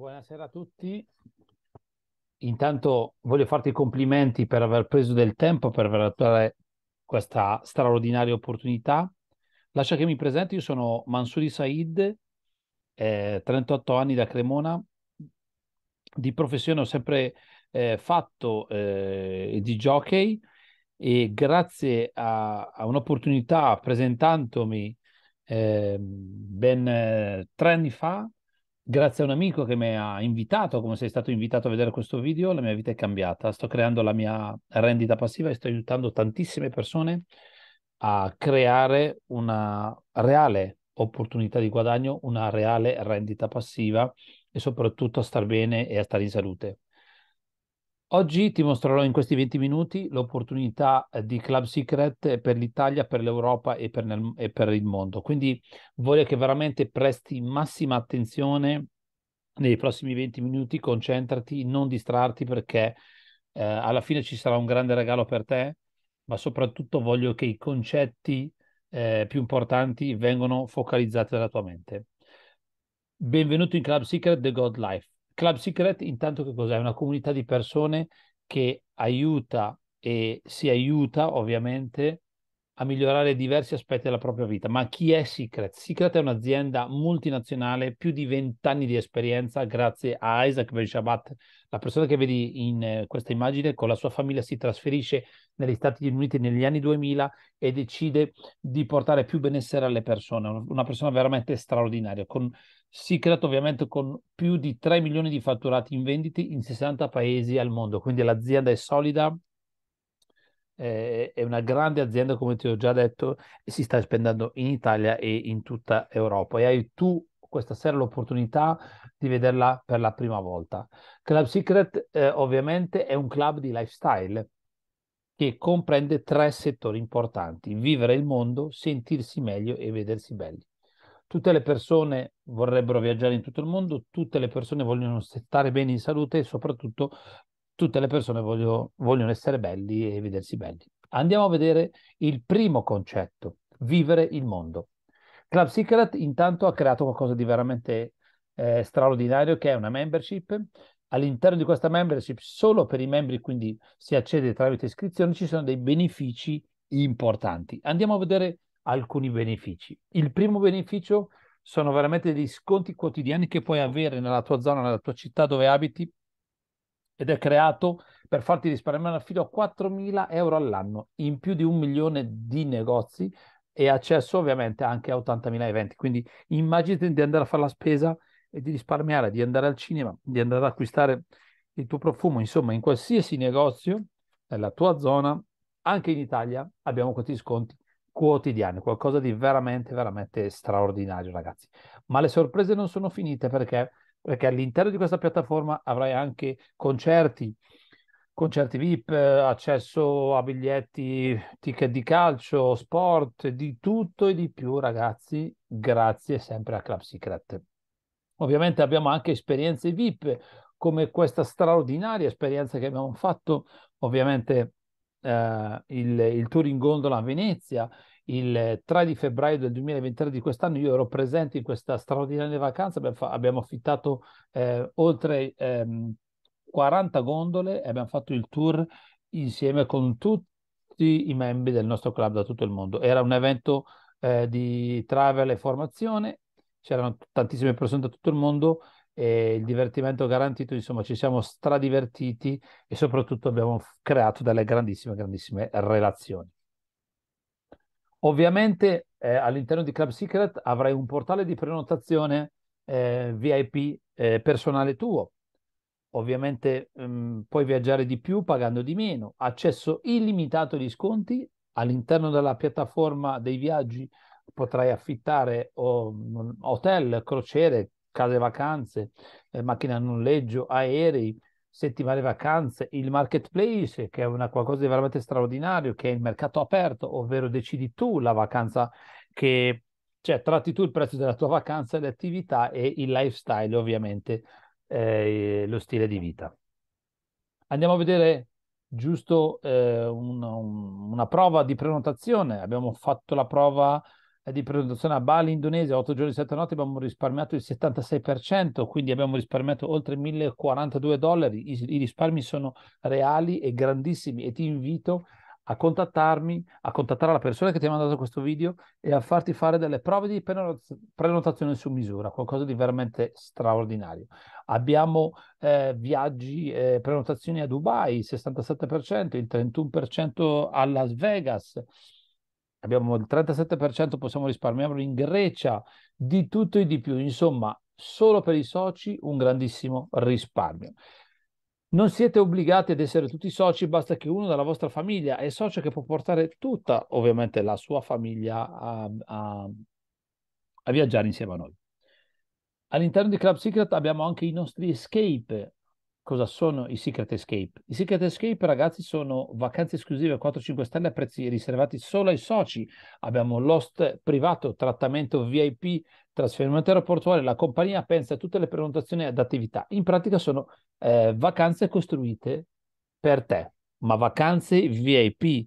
Buonasera a tutti. Intanto voglio farti i complimenti per aver preso del tempo per aver attuato questa straordinaria opportunità. Lascia che mi presenti, io sono Mansuri Said, eh, 38 anni da Cremona. Di professione ho sempre eh, fatto eh, di jockey e grazie a, a un'opportunità presentandomi ehm, ben eh, tre anni fa Grazie a un amico che mi ha invitato, come sei stato invitato a vedere questo video, la mia vita è cambiata. Sto creando la mia rendita passiva e sto aiutando tantissime persone a creare una reale opportunità di guadagno, una reale rendita passiva e soprattutto a star bene e a stare in salute. Oggi ti mostrerò in questi 20 minuti l'opportunità eh, di Club Secret per l'Italia, per l'Europa e per, nel, e per, il mondo. Quindi voglio che veramente presti massima attenzione nei prossimi 20 minuti, concentrati, non distrarti perché eh, alla fine ci sarà un grande regalo per te, ma soprattutto voglio che i concetti eh, più importanti vengano focalizzati nella tua mente. Benvenuto in Club Secret The God Life. Club Secret intanto che cos'è? È Una comunità di persone che aiuta e si aiuta ovviamente a migliorare diversi aspetti della propria vita. Ma chi è Secret? Secret è un'azienda multinazionale, più di 20 anni di esperienza, grazie a Isaac Ben Shabbat. La persona che vedi in eh, questa immagine con la sua famiglia si trasferisce negli Stati Uniti negli anni 2000 e decide di portare più benessere alle persone. Una persona veramente straordinaria, con Secret ovviamente con più di 3 milioni di fatturati in vendite in 60 paesi al mondo. Quindi l'azienda è solida, eh, è una grande azienda, come ti ho già detto, e si sta espandendo in Italia e in tutta Europa. E hai tu questa sera l'opportunità di vederla per la prima volta. Club Secret eh, ovviamente è un club di lifestyle che comprende tre settori importanti, vivere il mondo, sentirsi meglio e vedersi belli. Tutte le persone vorrebbero viaggiare in tutto il mondo, tutte le persone vogliono stare bene in salute e soprattutto tutte le persone voglio, vogliono essere belli e vedersi belli. Andiamo a vedere il primo concetto, vivere il mondo. Club Secret intanto ha creato qualcosa di veramente eh, straordinario che è una membership. All'interno di questa membership, solo per i membri, quindi si accede tramite iscrizione, ci sono dei benefici importanti. Andiamo a vedere alcuni benefici. Il primo beneficio sono veramente degli sconti quotidiani che puoi avere nella tua zona, nella tua città dove abiti, ed è creato per farti risparmiare fino a 4.000 euro all'anno in più di un milione di negozi e accesso ovviamente anche a 80.000 eventi. Quindi immagini di andare a fare la spesa e di risparmiare, di andare al cinema, di andare ad acquistare il tuo profumo, insomma in qualsiasi negozio nella tua zona, anche in Italia abbiamo questi sconti quotidiani, qualcosa di veramente, veramente straordinario ragazzi. Ma le sorprese non sono finite perché perché all'interno di questa piattaforma avrai anche concerti, concerti VIP, accesso a biglietti, ticket di calcio, sport, di tutto e di più, ragazzi. Grazie sempre a Club Secret. Ovviamente abbiamo anche esperienze VIP, come questa straordinaria esperienza che abbiamo fatto, ovviamente eh, il, il tour in gondola a Venezia, il 3 eh, di febbraio del 2023 di quest'anno io ero presente in questa straordinaria vacanza, abbiamo, fa- abbiamo affittato eh, oltre ehm, 40 gondole e abbiamo fatto il tour insieme con tutti i membri del nostro club da tutto il mondo. Era un evento eh, di travel e formazione, c'erano tantissime persone da tutto il mondo e il divertimento garantito, insomma ci siamo stradivertiti e soprattutto abbiamo creato delle grandissime, grandissime relazioni. Ovviamente eh, all'interno di Club Secret avrai un portale di prenotazione eh, VIP eh, personale tuo. Ovviamente mh, mm, puoi viaggiare di più pagando di meno, accesso illimitato di sconti all'interno della piattaforma dei viaggi potrai affittare mm, hotel, crociere, case vacanze, eh, macchine a noleggio, aerei, settimane vacanze, il marketplace, che è una qualcosa di veramente straordinario, che è il mercato aperto, ovvero decidi tu la vacanza che, cioè tratti tu il prezzo della tua vacanza, le attività e il lifestyle, ovviamente, eh, lo stile di vita. Andiamo a vedere giusto eh, un, un, una prova di prenotazione. Abbiamo fatto la prova di prenotazione a Bali, Indonesia, 8 giorni e 7 notti abbiamo risparmiato il 76%, quindi abbiamo risparmiato oltre 1042 dollari. I, I, risparmi sono reali e grandissimi e ti invito a contattarmi, a contattare la persona che ti ha mandato questo video e a farti fare delle prove di prenotazione su misura, qualcosa di veramente straordinario. Abbiamo eh, viaggi, eh, prenotazioni a Dubai, il 67%, il 31% a Las Vegas, abbiamo il 37% possiamo risparmiarlo in Grecia, di tutto e di più, insomma, solo per i soci un grandissimo risparmio. Non siete obbligati ad essere tutti soci, basta che uno della vostra famiglia è socio che può portare tutta, ovviamente, la sua famiglia a, a, a viaggiare insieme a noi. All'interno di Club Secret abbiamo anche i nostri escape, cosa sono i Secret Escape? I Secret Escape, ragazzi, sono vacanze esclusive 4-5 stelle a prezzi riservati solo ai soci. Abbiamo l'host privato, trattamento VIP, trasferimento aeroportuale, la compagnia pensa a tutte le prenotazioni ad attività. In pratica sono eh, vacanze costruite per te, ma vacanze VIP,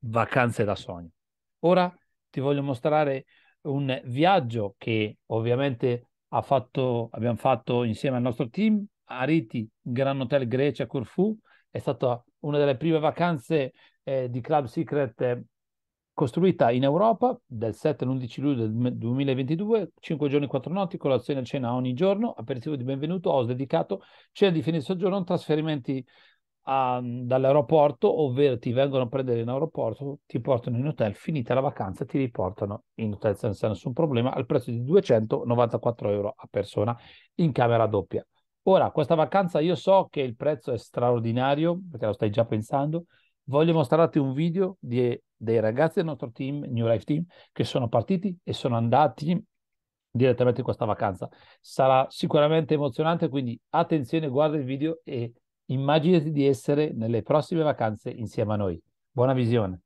vacanze da sogno. Ora ti voglio mostrare un viaggio che ovviamente fatto, abbiamo fatto insieme al nostro team Ariti, Gran Hotel Grecia, Corfù, è stata una delle prime vacanze eh, di Club Secret eh, costruita in Europa dal 7 all'11 luglio del 2022, 5 giorni 4 notti, colazione e cena ogni giorno, aperitivo di benvenuto, host dedicato, cena di fine soggiorno, trasferimenti a, ehm, dall'aeroporto, ovvero ti vengono a prendere in aeroporto, ti portano in hotel, finita la vacanza ti riportano in hotel senza nessun problema al prezzo di 294 euro a persona in camera doppia. Ora, questa vacanza io so che il prezzo è straordinario, perché lo stai già pensando. Voglio mostrarti un video di, dei ragazzi del nostro team, New Life Team, che sono partiti e sono andati direttamente in questa vacanza. Sarà sicuramente emozionante, quindi attenzione, guarda il video e immaginati di essere nelle prossime vacanze insieme a noi. Buona visione.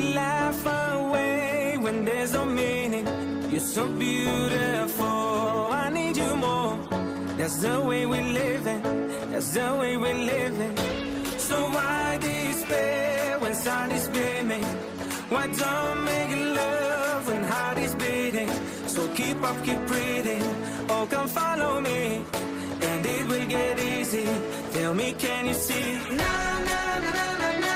laugh away when there's no meaning. You're so beautiful, I need you more. That's the way we live it, that's the way we live it. So why despair when sun is beaming? Why don't make love when heart is beating? So keep up, keep breathing, oh come follow me. And it will get easy, tell me can you see? Na na na na na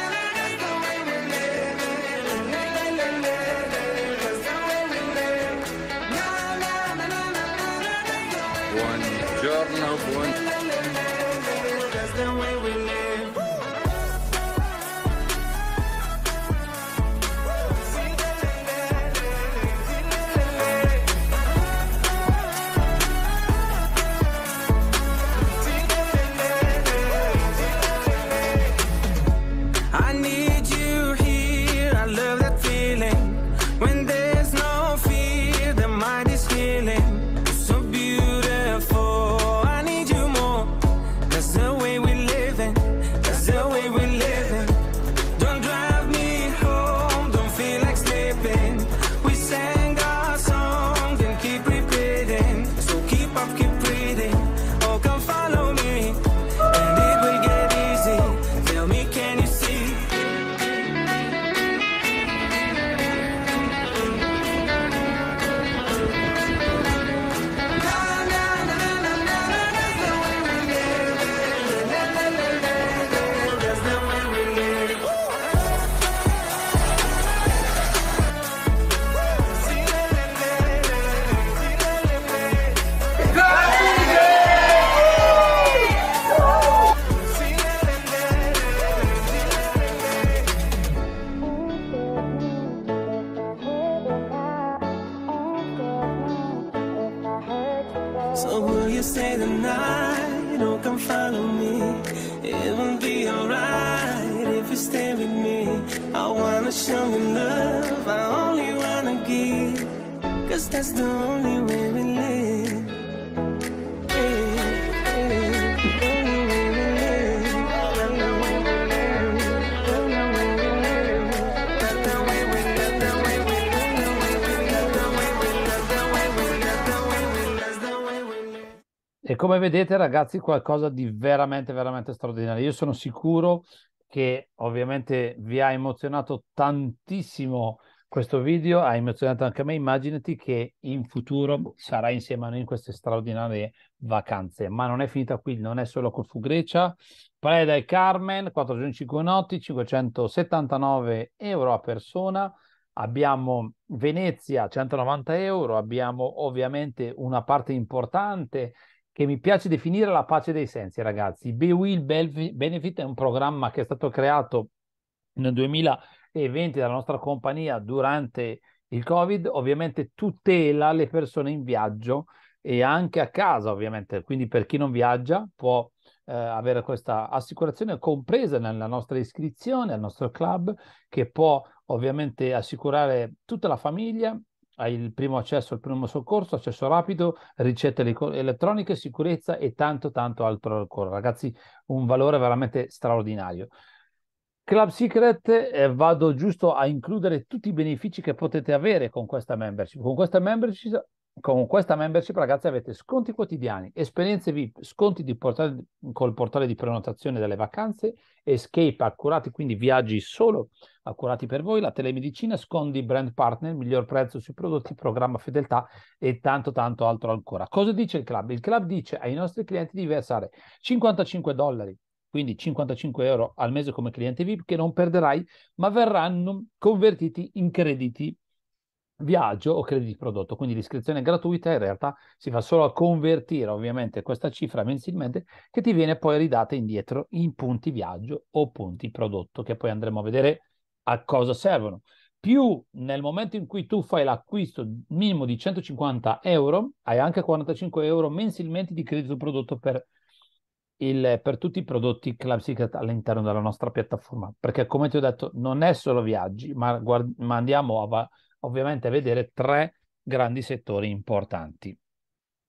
E come vedete, ragazzi, qualcosa di veramente, veramente straordinario. Io sono sicuro che ovviamente vi ha emozionato tantissimo questo video, ha emozionato anche me. Immaginati che in futuro sarà insieme a noi in queste straordinarie vacanze. Ma non è finita qui, non è solo Corfu Grecia. Praia del Carmen, 4 giorni 5 notti, 579 euro a persona abbiamo Venezia 190 euro, abbiamo ovviamente una parte importante che mi piace definire la pace dei sensi, ragazzi. Be Will Benefit è un programma che è stato creato nel 2020 dalla nostra compagnia durante il Covid, ovviamente tutela le persone in viaggio e anche a casa, ovviamente. Quindi per chi non viaggia può eh, avere questa assicurazione compresa nella nostra iscrizione al nostro club che può ovviamente assicurare tutta la famiglia hai il primo accesso al primo soccorso, accesso rapido, ricette elettroniche, sicurezza e tanto tanto altro ancora. Ragazzi, un valore veramente straordinario. Club Secret eh, vado giusto a includere tutti i benefici che potete avere con questa membership. Con questa membership con questa membership ragazzi avete sconti quotidiani, esperienze VIP, sconti portale, col portale di prenotazione delle vacanze, escape accurati, quindi viaggi solo accurati per voi, la telemedicina, sconti brand partner, miglior prezzo sui prodotti, programma fedeltà e tanto tanto altro ancora. Cosa dice il club? Il club dice ai nostri clienti di versare 55 dollari quindi 55 euro al mese come cliente VIP che non perderai, ma verranno convertiti in crediti viaggio o crediti prodotto, quindi l'iscrizione è gratuita in realtà si fa solo a convertire ovviamente questa cifra mensilmente che ti viene poi ridata indietro in punti viaggio o punti prodotto che poi andremo a vedere a cosa servono. Più nel momento in cui tu fai l'acquisto minimo di 150 euro, hai anche 45 euro mensilmente di credito prodotto per, il, per tutti i prodotti Club Secret all'interno della nostra piattaforma. Perché come ti ho detto, non è solo viaggi, ma, guard- ma andiamo a... Va- ovviamente vedere tre grandi settori importanti.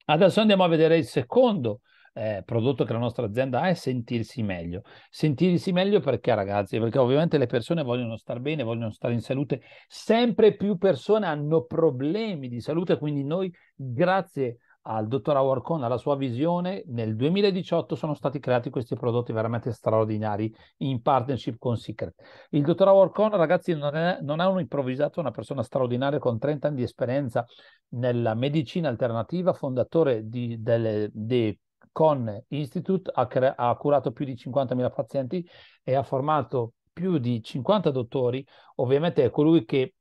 Adesso andiamo a vedere il secondo eh, prodotto che la nostra azienda ha è sentirsi meglio. Sentirsi meglio perché ragazzi? Perché ovviamente le persone vogliono star bene, vogliono stare in salute, sempre più persone hanno problemi di salute, quindi noi grazie a al dottor Howard Cohn, alla sua visione, nel 2018 sono stati creati questi prodotti veramente straordinari in partnership con Secret. Il dottor Howard Cohn, ragazzi, non è, non è un improvvisato, è una persona straordinaria con 30 anni di esperienza nella medicina alternativa, fondatore di, delle, dei Con Institute, ha, cre- ha curato più di 50.000 pazienti e ha formato più di 50 dottori. Ovviamente è colui che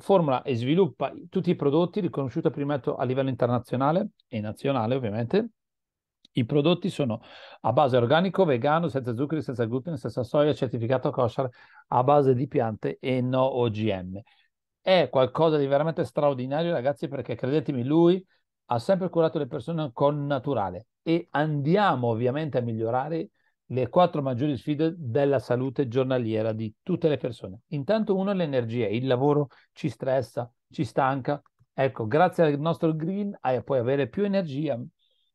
formula e sviluppa tutti i prodotti riconosciuti primato a livello internazionale e nazionale ovviamente. I prodotti sono a base organico, vegano, senza zuccheri, senza glutine, senza soia, certificato kosher, a base di piante e no OGM. È qualcosa di veramente straordinario ragazzi perché credetemi lui ha sempre curato le persone con naturale e andiamo ovviamente a migliorare le quattro maggiori sfide della salute giornaliera di tutte le persone. Intanto uno è l'energia, il lavoro ci stressa, ci stanca. Ecco, grazie al nostro green puoi avere più energia,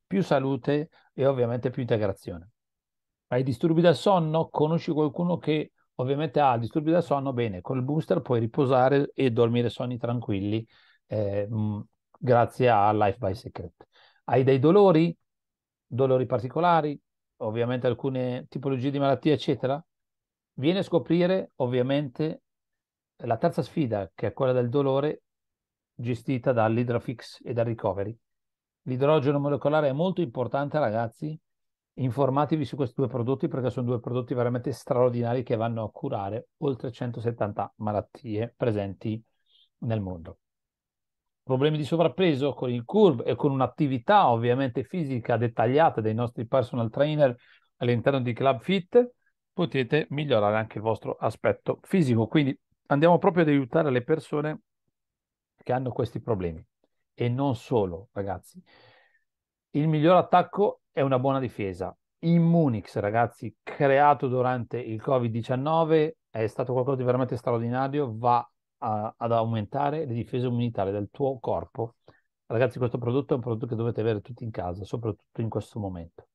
più salute e ovviamente più integrazione. Hai disturbi del sonno? Conosci qualcuno che ovviamente ha disturbi del sonno? Bene, col booster puoi riposare e dormire sonni tranquilli eh, mm, grazie a Life by Secret. Hai dei dolori? Dolori particolari? ovviamente alcune tipologie di malattie, eccetera, viene a scoprire ovviamente la terza sfida, che è quella del dolore, gestita dall'Hydrofix e dal Recovery. L'idrogeno molecolare è molto importante, ragazzi. Informatevi su questi due prodotti perché sono due prodotti veramente straordinari che vanno a curare oltre 170 malattie presenti nel mondo problemi di sovrappeso con il curve e con un'attività ovviamente fisica dettagliata dei nostri personal trainer all'interno di Club Fit, potete migliorare anche il vostro aspetto fisico. Quindi andiamo proprio ad aiutare le persone che hanno questi problemi. E non solo, ragazzi. Il miglior attacco è una buona difesa. Immunix, ragazzi, creato durante il Covid-19, è stato qualcosa di veramente straordinario, va a, ad aumentare le difese immunitarie del tuo corpo. Ragazzi, questo prodotto è un prodotto che dovete avere tutti in casa, soprattutto in questo momento.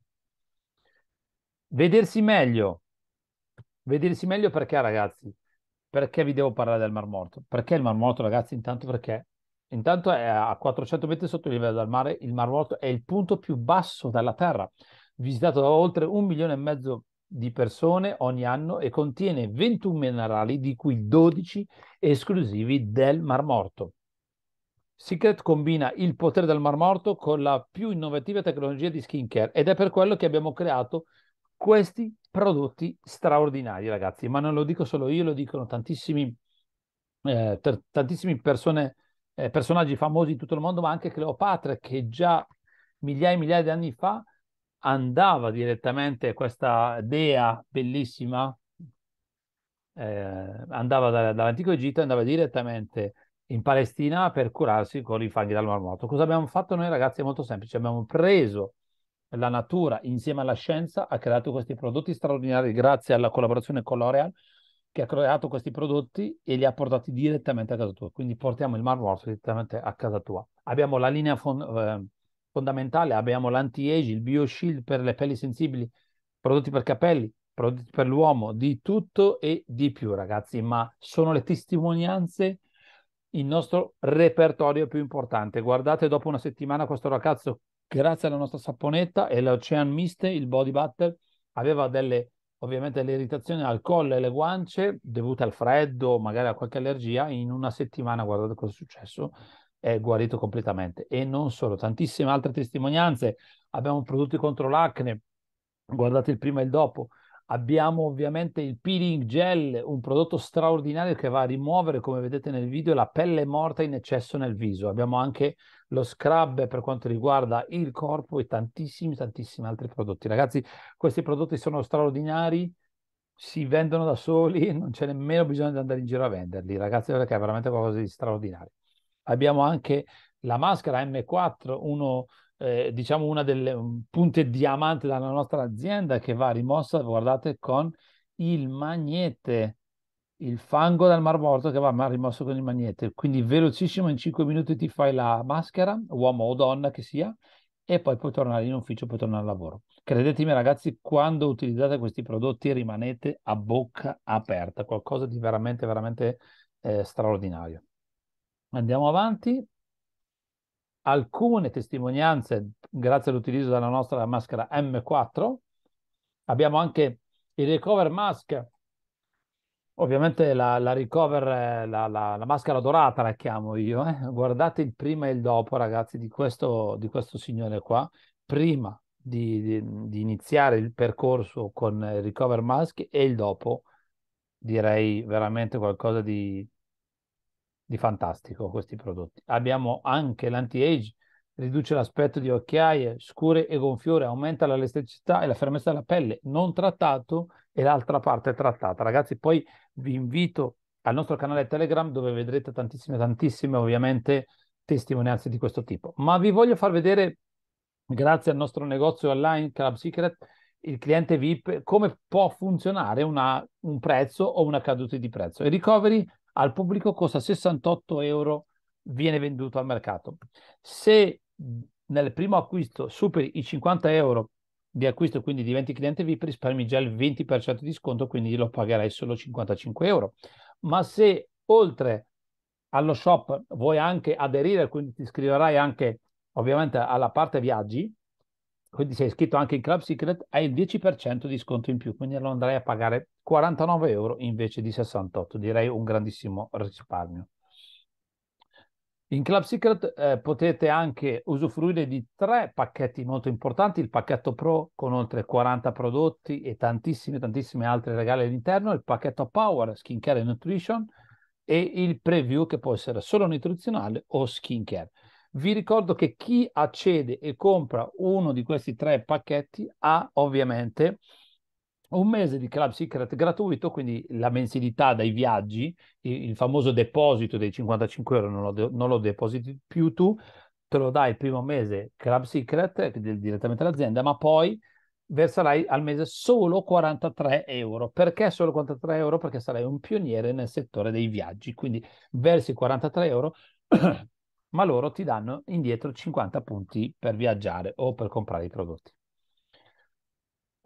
Vedersi meglio. Vedersi meglio perché, ragazzi? Perché vi devo parlare del Mar Morto? Perché il Mar Morto, ragazzi? Intanto perché Intanto è a 400 metri sotto il livello del mare, il Mar Morto è il punto più basso della Terra, visitato da oltre un milione e mezzo di persone ogni anno e contiene 21 minerali, di cui 12 esclusivi del Mar Morto. Secret combina il potere del Mar Morto con la più innovativa tecnologia di skincare ed è per quello che abbiamo creato questi prodotti straordinari, ragazzi. Ma non lo dico solo io, lo dicono tantissimi, eh, ter- tantissimi persone, eh, personaggi famosi in tutto il mondo, ma anche Cleopatra, che già migliaia e migliaia di anni fa andava direttamente questa dea bellissima, eh, andava da, dall'antico Egitto e andava direttamente in Palestina per curarsi con i fanghi dal marmotto. Cosa abbiamo fatto noi ragazzi? È molto semplice, abbiamo preso la natura insieme alla scienza, ha creato questi prodotti straordinari grazie alla collaborazione con l'Oreal che ha creato questi prodotti e li ha portati direttamente a casa tua. Quindi portiamo il marmotto direttamente a casa tua. Abbiamo la linea fond- eh, fondamentale, abbiamo l'anti-age, il bioshield per le pelli sensibili, prodotti per capelli, prodotti per l'uomo, di tutto e di più ragazzi, ma sono le testimonianze il nostro repertorio più importante. Guardate dopo una settimana questo ragazzo, grazie alla nostra saponetta e l'Ocean Mist, il body butter, aveva delle ovviamente le irritazioni al collo e alle guance dovute al freddo, magari a qualche allergia, in una settimana guardate cosa è successo è guarito completamente. E non solo, tantissime altre testimonianze. Abbiamo prodotti contro l'acne, guardate il prima e il dopo. Abbiamo ovviamente il peeling gel, un prodotto straordinario che va a rimuovere, come vedete nel video, la pelle morta in eccesso nel viso. Abbiamo anche lo scrub per quanto riguarda il corpo e tantissimi, tantissimi altri prodotti. Ragazzi, questi prodotti sono straordinari, si vendono da soli, non c'è nemmeno bisogno di andare in giro a venderli, ragazzi, perché è veramente qualcosa di straordinario. Abbiamo anche la maschera M4, uno, eh, diciamo una delle punte diamante della nostra azienda che va rimossa, guardate, con il magnete, il fango dal Mar Morto che va rimosso con il magnete. Quindi velocissimo, in 5 minuti ti fai la maschera, uomo o donna che sia, e poi puoi tornare in ufficio, puoi tornare al lavoro. Credetemi ragazzi, quando utilizzate questi prodotti rimanete a bocca aperta, qualcosa di veramente, veramente eh, straordinario. Andiamo avanti. Alcune testimonianze, grazie all'utilizzo della nostra maschera M4. Abbiamo anche il recover mask, ovviamente la, la recover, la, la, la, maschera dorata la chiamo io. Eh? Guardate il prima e il dopo, ragazzi, di questo, di questo signore qua. Prima di, di, di, iniziare il percorso con il recover mask e il dopo direi veramente qualcosa di di fantastico questi prodotti. Abbiamo anche l'anti-age, riduce l'aspetto di occhiaie scure e gonfiore, aumenta l'elasticità e la fermezza della pelle non trattato e l'altra parte trattata. Ragazzi, poi vi invito al nostro canale Telegram dove vedrete tantissime, tantissime ovviamente testimonianze di questo tipo. Ma vi voglio far vedere, grazie al nostro negozio online Club Secret, il cliente VIP come può funzionare una, un prezzo o una caduta di prezzo. Il recovery al pubblico costa 68 euro, viene venduto al mercato. Se nel primo acquisto superi i 50 euro di acquisto, quindi diventi cliente VIP, risparmi già il 20% di sconto, quindi lo pagherai solo 55 euro. Ma se oltre allo shop vuoi anche aderire, quindi ti iscriverai anche ovviamente alla parte viaggi, quindi se sei iscritto anche in Club Secret, hai il 10% di sconto in più, quindi lo andrai a pagare 49 euro invece di 68, direi un grandissimo risparmio. In Club Secret eh, potete anche usufruire di tre pacchetti molto importanti, il pacchetto Pro con oltre 40 prodotti e tantissime, tantissime altre regali all'interno, il pacchetto Power, Skincare e Nutrition e il preview che può essere solo nutrizionale o skincare. Vi ricordo che chi accede e compra uno di questi tre pacchetti ha ovviamente un mese di Club Secret gratuito, quindi la mensilità dai viaggi, il famoso deposito dei 55 euro non lo, de- non lo depositi più tu, te lo dai il primo mese Club Secret direttamente all'azienda, ma poi verserai al mese solo 43 euro. Perché solo 43 euro? Perché sarai un pioniere nel settore dei viaggi, quindi versi 43 euro ma loro ti danno indietro 50 punti per viaggiare o per comprare i prodotti.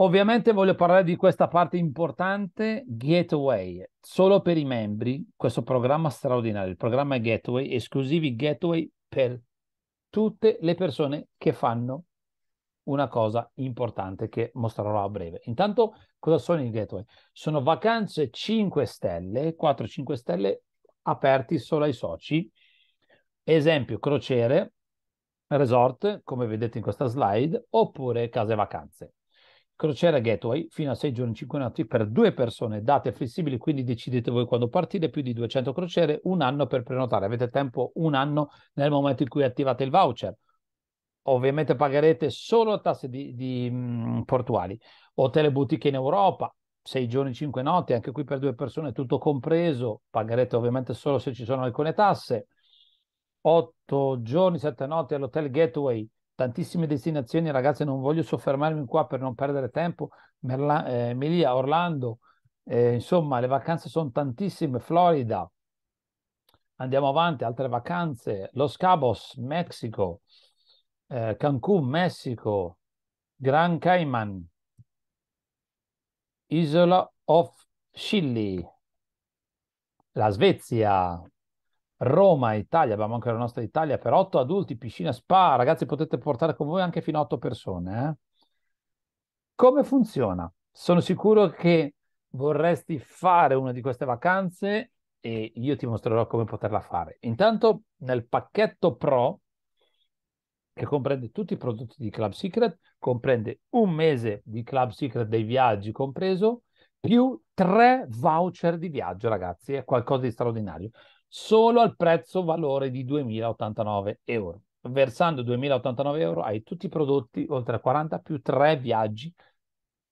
Ovviamente voglio parlare di questa parte importante, Gateway, solo per i membri, questo programma straordinario, il programma Gateway, esclusivi Gateway per tutte le persone che fanno una cosa importante che mostrerò a breve. Intanto cosa sono i Gateway? Sono vacanze 5 stelle, 4-5 stelle aperti solo ai soci, esempio crociere, resort, come vedete in questa slide, oppure case vacanze. Crociera Gateway, fino a 6 giorni 5 notti per due persone, date flessibili, quindi decidete voi quando partire, più di 200 crociere, un anno per prenotare. Avete tempo un anno nel momento in cui attivate il voucher. Ovviamente pagherete solo tasse di, di mh, portuali. Hotel boutique in Europa, 6 giorni 5 notti, anche qui per due persone, tutto compreso. Pagherete ovviamente solo se ci sono alcune tasse. 8 giorni, 7 notti all'hotel Gateway, tantissime destinazioni, ragazzi, non voglio soffermarmi qua per non perdere tempo, Merla, eh, Melia, Orlando, eh, insomma, le vacanze sono tantissime, Florida, andiamo avanti, altre vacanze, Los Cabos, Messico, eh, Cancun, Messico, Gran Cayman, Isola of Scilly, la Svezia, Roma, Italia, abbiamo anche la nostra Italia per otto adulti, piscina spa, ragazzi potete portare con voi anche fino a otto persone. Eh? Come funziona? Sono sicuro che vorresti fare una di queste vacanze e io ti mostrerò come poterla fare. Intanto nel pacchetto Pro, che comprende tutti i prodotti di Club Secret, comprende un mese di Club Secret dei viaggi compreso, più tre voucher di viaggio, ragazzi, è qualcosa di straordinario solo al prezzo valore di 2.089 euro. Versando 2.089 euro hai tutti i prodotti oltre a 40 più 3 viaggi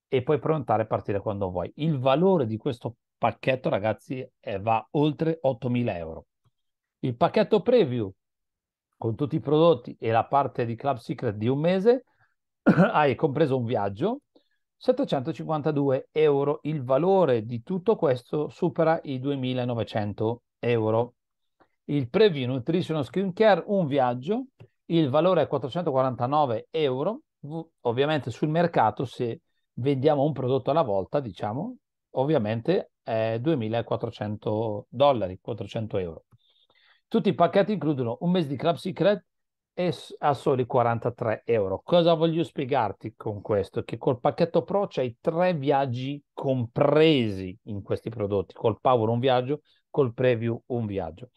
e puoi prenotare e partire quando vuoi. Il valore di questo pacchetto, ragazzi, è, va oltre 8.000 euro. Il pacchetto preview con tutti i prodotti e la parte di Club Secret di un mese hai compreso un viaggio 752 euro. Il valore di tutto questo supera i 2.900 euro. Il preview Nutrition Skincare, un viaggio, il valore è 449 euro. Ovviamente sul mercato, se vendiamo un prodotto alla volta, diciamo, ovviamente è 2.400 dollari, 400 euro. Tutti i pacchetti includono un mese di Club Secret e a soli 43 euro. Cosa voglio spiegarti con questo? Che col pacchetto Pro c'hai tre viaggi compresi in questi prodotti. Col Power un viaggio, col preview un viaggio.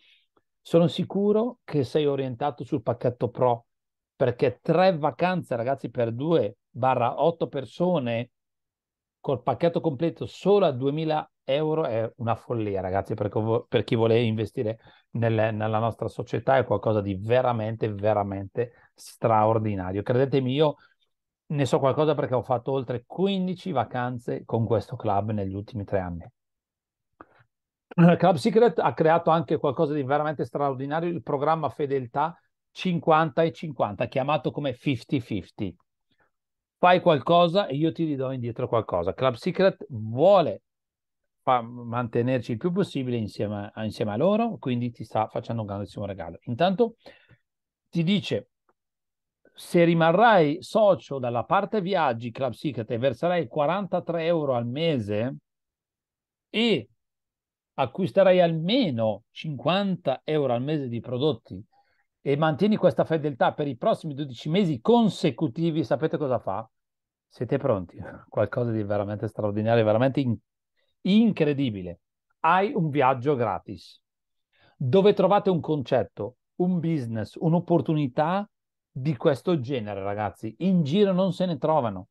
Sono sicuro che sei orientato sul pacchetto pro perché tre vacanze, ragazzi, per due 2 otto persone col pacchetto completo solo a 2000 euro è una follia, ragazzi, perché, per chi vuole investire nel, nella nostra società è qualcosa di veramente, veramente straordinario. Credetemi, io ne so qualcosa perché ho fatto oltre 15 vacanze con questo club negli ultimi tre anni. Eh, Club Secret ha creato anche qualcosa di veramente straordinario, il programma Fedeltà 50 e 50, chiamato come 50-50. Fai qualcosa e io ti ridò indietro qualcosa. Club Secret vuole mantenerci il più possibile insieme a, insieme a loro, quindi ti sta facendo un grandissimo regalo. Intanto ti dice se rimarrai socio dalla parte viaggi Club Secret e verserai 43 euro al mese e acquisterai almeno 50 euro al mese di prodotti e mantieni questa fedeltà per i prossimi 12 mesi consecutivi, sapete cosa fa? Siete pronti? Qualcosa di veramente straordinario, veramente in- incredibile. Hai un viaggio gratis dove trovate un concetto, un business, un'opportunità di questo genere, ragazzi. In giro non se ne trovano.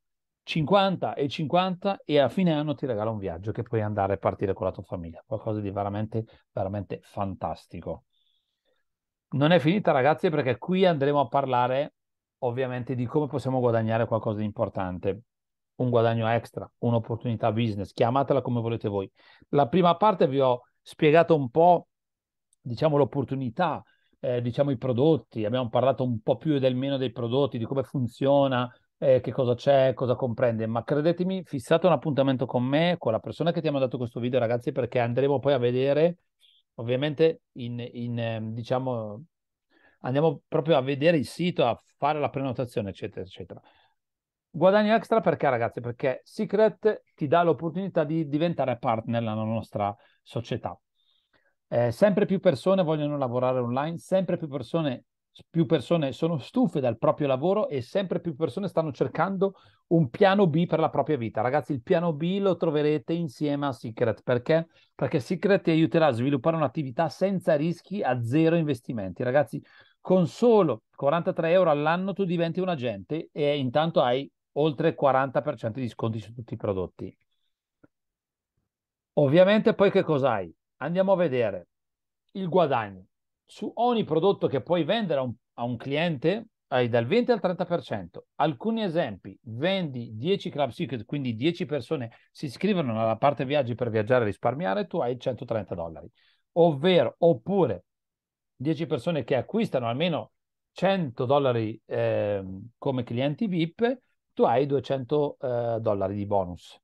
50 e 50 e a fine anno ti regala un viaggio che puoi andare a partire con la tua famiglia, qualcosa di veramente, veramente fantastico. Non è finita ragazzi perché qui andremo a parlare ovviamente di come possiamo guadagnare qualcosa di importante, un guadagno extra, un'opportunità business, chiamatela come volete voi. La prima parte vi ho spiegato un po', diciamo, l'opportunità, eh, diciamo i prodotti, abbiamo parlato un po' più e del meno dei prodotti, di come funziona, eh, che cosa c'è, cosa comprende, ma credetemi, fissate un appuntamento con me, con la persona che ti ha mandato questo video, ragazzi, perché andremo poi a vedere, ovviamente, in, in, ehm, diciamo, andiamo proprio a vedere il sito, a fare la prenotazione, eccetera, eccetera. Guadagno extra perché, ragazzi? Perché Secret ti dà l'opportunità di diventare partner nella nostra società. Eh, sempre più persone vogliono lavorare online, sempre più persone più persone sono stufe dal proprio lavoro e sempre più persone stanno cercando un piano B per la propria vita. Ragazzi, il piano B lo troverete insieme a Secret. Perché? Perché Secret ti aiuterà a sviluppare un'attività senza rischi a zero investimenti. Ragazzi, con solo 43 euro all'anno tu diventi un agente e intanto hai oltre 40% di sconti su tutti i prodotti. Ovviamente poi che cos'hai? Andiamo a vedere il guadagno su ogni prodotto che puoi vendere a un, a un cliente hai dal 20 al 30%. Alcuni esempi, vendi 10 club secret, quindi 10 persone si iscrivono alla parte viaggi per viaggiare e risparmiare, tu hai 130 dollari. Ovvero, oppure 10 persone che acquistano almeno 100 dollari eh, come clienti VIP, tu hai 200 eh, dollari di bonus.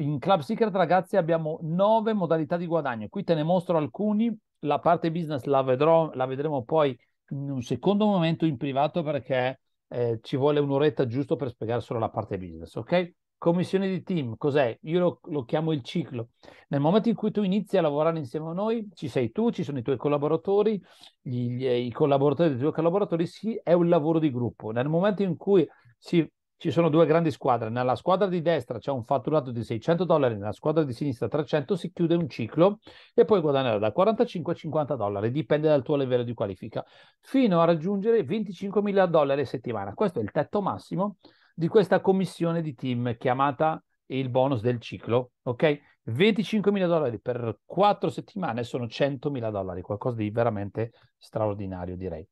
In Club Secret ragazzi abbiamo nove modalità di guadagno, qui te ne mostro alcuni, la parte business la, vedrò, la vedremo poi in un secondo momento in privato perché eh, ci vuole un'oretta giusto per spiegare solo la parte business, ok? Commissione di team, cos'è? Io lo, lo, chiamo il ciclo. Nel momento in cui tu inizi a lavorare insieme a noi, ci sei tu, ci sono i tuoi collaboratori, gli, gli, i collaboratori dei tuoi collaboratori, sì, è un lavoro di gruppo. Nel momento in cui si ci sono due grandi squadre. Nella squadra di destra c'è un fatturato di 600 dollari, nella squadra di sinistra 300, si chiude un ciclo e puoi guadagnare da 45 a 50 dollari, dipende dal tuo livello di qualifica, fino a raggiungere 25 mila dollari a settimana. Questo è il tetto massimo di questa commissione di team chiamata il bonus del ciclo, ok? 25 mila dollari per quattro settimane sono 100 mila dollari, qualcosa di veramente straordinario direi.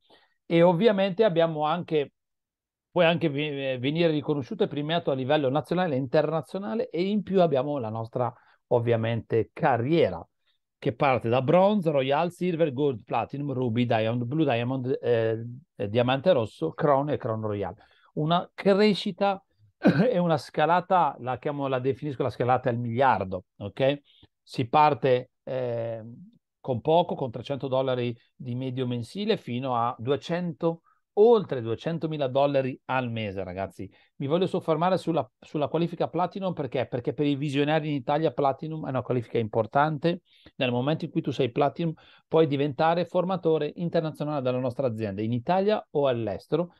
E ovviamente abbiamo anche puoi anche eh, venire riconosciuto e premiato a livello nazionale e internazionale e in più abbiamo la nostra ovviamente carriera che parte da bronze, royal, silver, gold, platinum, ruby, diamond, blue diamond, eh, eh diamante rosso, crown e crown royal. Una crescita e una scalata, la, chiamo, la definisco la scalata al miliardo, ok? Si parte eh, con poco, con 300 dollari di medio mensile fino a 200 dollari oltre 200.000 dollari al mese, ragazzi. Mi voglio soffermare sulla, sulla, qualifica Platinum perché? Perché per i visionari in Italia Platinum è una qualifica importante. Nel momento in cui tu sei Platinum puoi diventare formatore internazionale della nostra azienda in Italia o all'estero.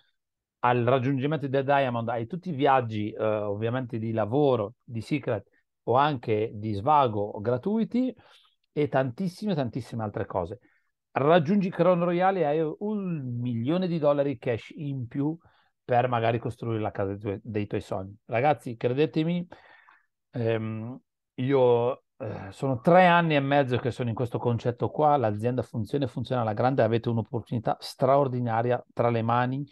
Al raggiungimento del Diamond hai tutti i viaggi eh, ovviamente di lavoro, di secret o anche di svago gratuiti e tantissime, tantissime altre cose raggiungi Crono Royale e hai un milione di dollari cash in più per magari costruire la casa dei tuoi, dei tuoi sogni. Ragazzi, credetemi, ehm, io eh, sono tre anni e mezzo che sono in questo concetto qua, l'azienda funziona e funziona alla grande, avete un'opportunità straordinaria tra le mani.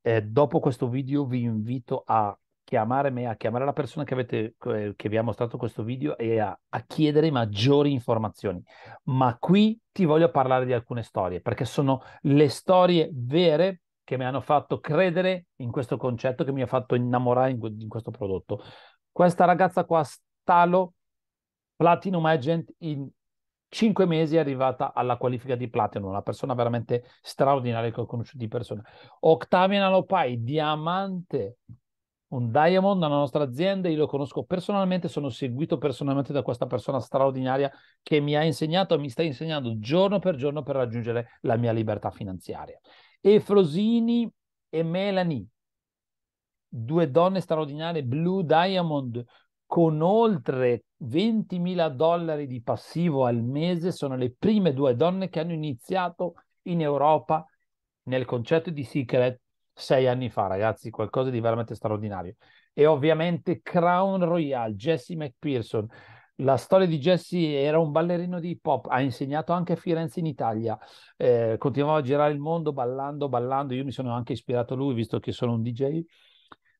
Eh, dopo questo video vi invito a chiamare me, a chiamare la persona che, avete, eh, che vi ha mostrato questo video e a, a, chiedere maggiori informazioni. Ma qui ti voglio parlare di alcune storie, perché sono le storie vere che mi hanno fatto credere in questo concetto, che mi ha fatto innamorare in, in questo prodotto. Questa ragazza qua, Stalo Platinum Agent, in cinque mesi è arrivata alla qualifica di Platinum, una persona veramente straordinaria che ho conosciuto di persona. Octavian Alopai, diamante un diamond nella nostra azienda, io lo conosco personalmente, sono seguito personalmente da questa persona straordinaria che mi ha insegnato e mi sta insegnando giorno per giorno per raggiungere la mia libertà finanziaria. E Frosini e Melanie, due donne straordinarie, Blue Diamond, con oltre 20.000 dollari di passivo al mese, sono le prime due donne che hanno iniziato in Europa nel concetto di secret sei anni fa, ragazzi, qualcosa di veramente straordinario. E ovviamente Crown Royale, Jesse McPherson. La storia di Jesse era un ballerino di hip hop, ha insegnato anche a Firenze in Italia, eh, continuava a girare il mondo ballando, ballando. Io mi sono anche ispirato a lui, visto che sono un DJ.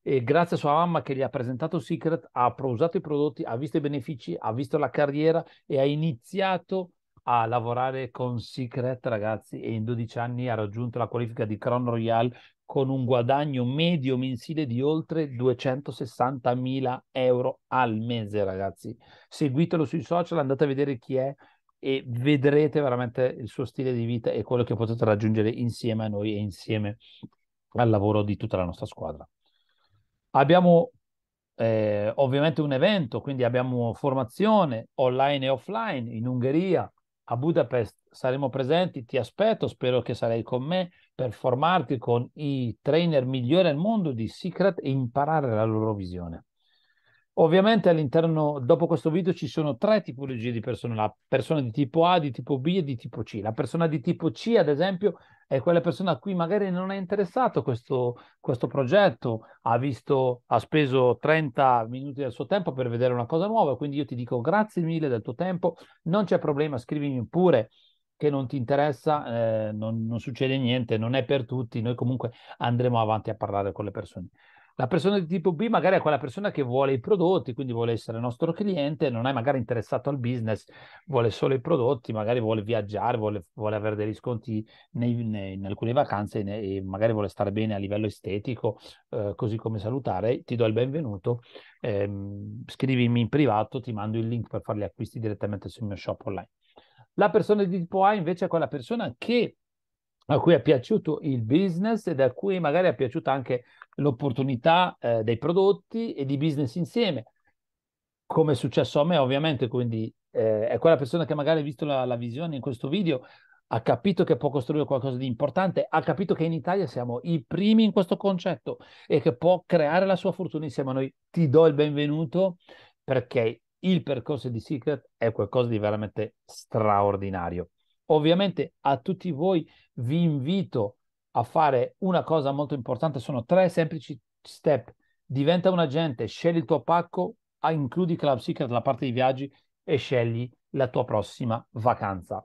E grazie a sua mamma che gli ha presentato Secret, ha usato i prodotti, ha visto i benefici, ha visto la carriera e ha iniziato a lavorare con Secret, ragazzi, e in 12 anni ha raggiunto la qualifica di Crown Royale con un guadagno medio mensile di oltre 260.000 euro al mese, ragazzi. Seguitelo sui social, andate a vedere chi è e vedrete veramente il suo stile di vita e quello che potete raggiungere insieme a noi e insieme al lavoro di tutta la nostra squadra. Abbiamo eh, ovviamente un evento, quindi abbiamo formazione online e offline in Ungheria, a Budapest saremo presenti, ti aspetto, spero che sarai con me per formarti con i trainer migliori al mondo di Secret e imparare la loro visione. Ovviamente all'interno, dopo questo video, ci sono tre tipologie di persone, la persona di tipo A, di tipo B e di tipo C. La persona di tipo C, ad esempio, e quelle persone a cui magari non è interessato questo, questo progetto, ha, visto, ha speso 30 minuti del suo tempo per vedere una cosa nuova, quindi io ti dico grazie mille del tuo tempo, non c'è problema, scrivimi pure che non ti interessa, eh, non, non succede niente, non è per tutti, noi comunque andremo avanti a parlare con le persone. La persona di tipo B magari è quella persona che vuole i prodotti, quindi vuole essere il nostro cliente, non è magari interessato al business, vuole solo i prodotti, magari vuole viaggiare, vuole, vuole avere dei riscontri nei, nei, in alcune vacanze nei, e magari vuole stare bene a livello estetico, eh, così come salutare. Ti do il benvenuto, eh, scrivimi in privato, ti mando il link per fare gli acquisti direttamente sul mio shop online. La persona di tipo A invece è quella persona che a cui è piaciuto il business e da cui magari è piaciuta anche l'opportunità eh, dei prodotti e di business insieme, come è successo a me ovviamente, quindi eh, è quella persona che magari ha visto la, la visione in questo video, ha capito che può costruire qualcosa di importante, ha capito che in Italia siamo i primi in questo concetto e che può creare la sua fortuna insieme a noi. Ti do il benvenuto perché il percorso di Secret è qualcosa di veramente straordinario. Ovviamente a tutti voi vi invito a fare una cosa molto importante, sono tre semplici step. Diventa un agente, scegli il tuo pacco, ah, includi Club Secret, la parte di viaggi e scegli la tua prossima vacanza.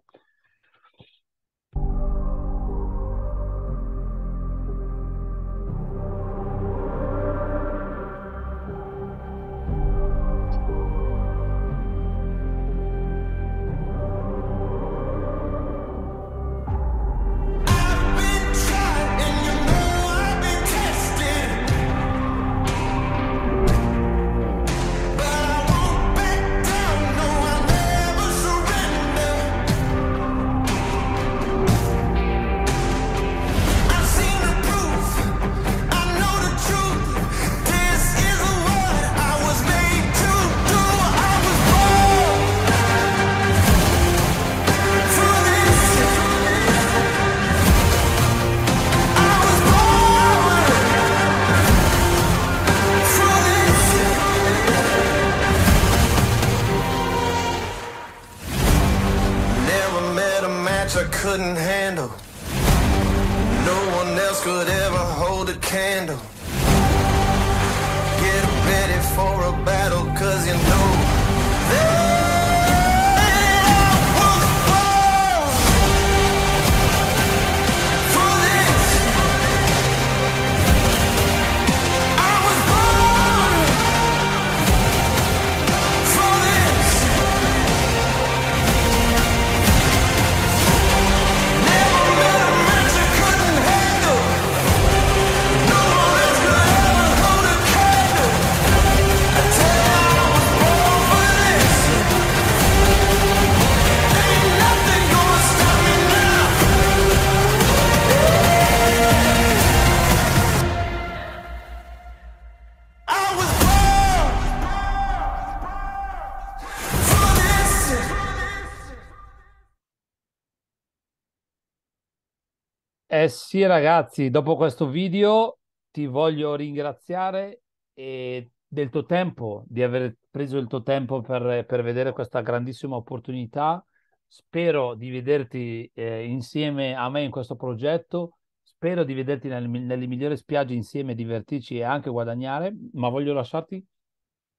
Eh sì ragazzi, dopo questo video ti voglio ringraziare e del tuo tempo, di aver preso il tuo tempo per, per vedere questa grandissima opportunità. Spero di vederti eh, insieme a me in questo progetto, spero di vederti nel, nelle migliori spiagge insieme, divertirci e anche guadagnare, ma voglio lasciarti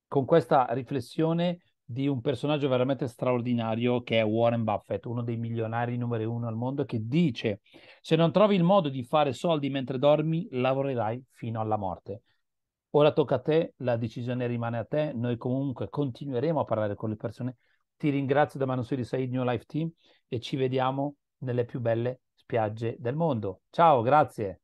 con questa riflessione di un personaggio veramente straordinario che è Warren Buffett, uno dei milionari numero uno al mondo, che dice se non trovi il modo di fare soldi mentre dormi, lavorerai fino alla morte. Ora tocca a te, la decisione rimane a te, noi comunque continueremo a parlare con le persone. Ti ringrazio da Manusuri Said New Life Team e ci vediamo nelle più belle spiagge del mondo. Ciao, grazie.